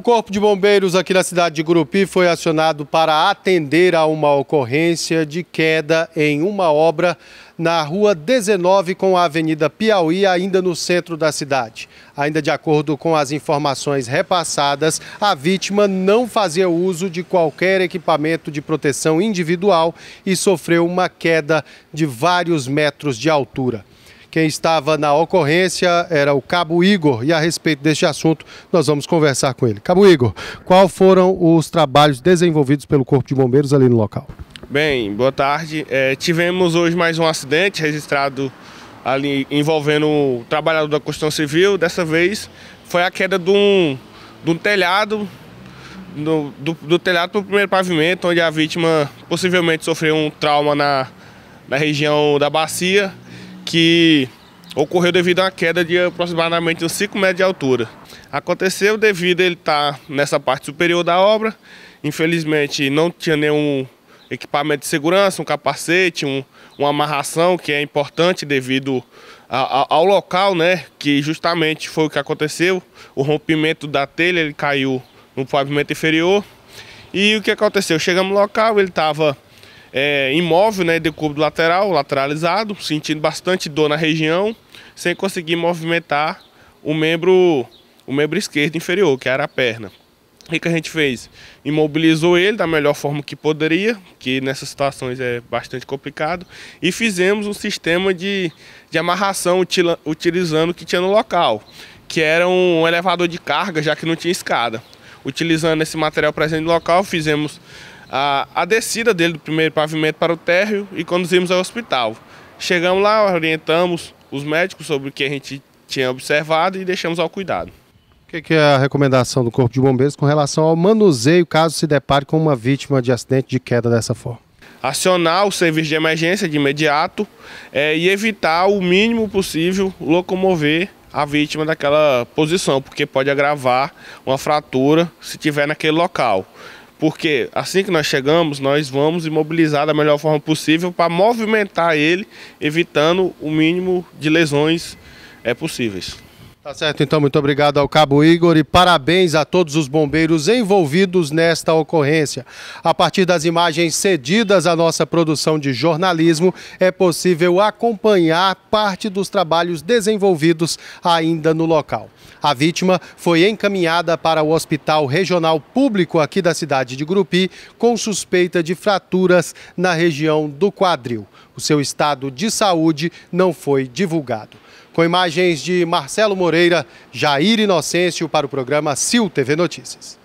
O Corpo de Bombeiros aqui na cidade de Gurupi foi acionado para atender a uma ocorrência de queda em uma obra na rua 19 com a Avenida Piauí, ainda no centro da cidade. Ainda de acordo com as informações repassadas, a vítima não fazia uso de qualquer equipamento de proteção individual e sofreu uma queda de vários metros de altura. Quem estava na ocorrência era o Cabo Igor e a respeito deste assunto nós vamos conversar com ele. Cabo Igor, quais foram os trabalhos desenvolvidos pelo Corpo de Bombeiros ali no local? Bem, boa tarde. É, tivemos hoje mais um acidente registrado ali envolvendo o trabalhador da construção civil. Dessa vez foi a queda de um, de um telhado do, do, do, telhado para o primeiro pavimento, onde a vítima possivelmente sofreu um trauma na, na região da bacia que ocorreu devido uma queda de aproximadamente uns 5 metros de altura. Aconteceu devido a ele estar tá nessa parte superior da obra, infelizmente não tinha nenhum equipamento de segurança, um capacete, um, uma amarração que é importante devido a, a, ao local, né? Que justamente foi o que aconteceu, o rompimento da telha, ele caiu no pavimento inferior. E o que aconteceu? Chegamos no local, ele estava é, imóvel, né, decúbito lateral, lateralizado, sentindo bastante dor na região, sem conseguir movimentar o membro, o membro esquerdo inferior, que era a perna. O que a gente fez? Imobilizou ele da melhor forma que poderia, que nessas situações é bastante complicado, e fizemos um sistema de, de amarração utilizando o que tinha no local, que era um elevador de carga, já que não tinha escada. Utilizando esse material presente no local, fizemos a, a descida dele do primeiro pavimento para o térreo e conduzimos ao hospital. Chegamos lá, orientamos os médicos sobre o que a gente tinha observado e deixamos ao cuidado. O que, é a recomendação do Corpo de Bombeiros com relação ao manuseio caso se depare com uma vítima de acidente de queda dessa forma? Acionar o serviço de emergência de imediato é, e evitar o mínimo possível locomover a vítima daquela posição, porque pode agravar uma fratura se tiver naquele local. Porque assim que nós chegamos, nós vamos imobilizar da melhor forma possível para movimentar ele, evitando o mínimo de lesões é, possíveis. Tá certo, então, muito obrigado ao Cabo Igor e parabéns a todos os bombeiros envolvidos nesta ocorrência. A partir das imagens cedidas à nossa produção de jornalismo, é possível acompanhar parte dos trabalhos desenvolvidos ainda no local. A vítima foi encaminhada para o Hospital Regional Público aqui da cidade de Grupi com suspeita de fraturas na região do quadril. O seu estado de saúde não foi divulgado com imagens de Marcelo Moreira, Jair Inocêncio para o programa Sil TV Notícias.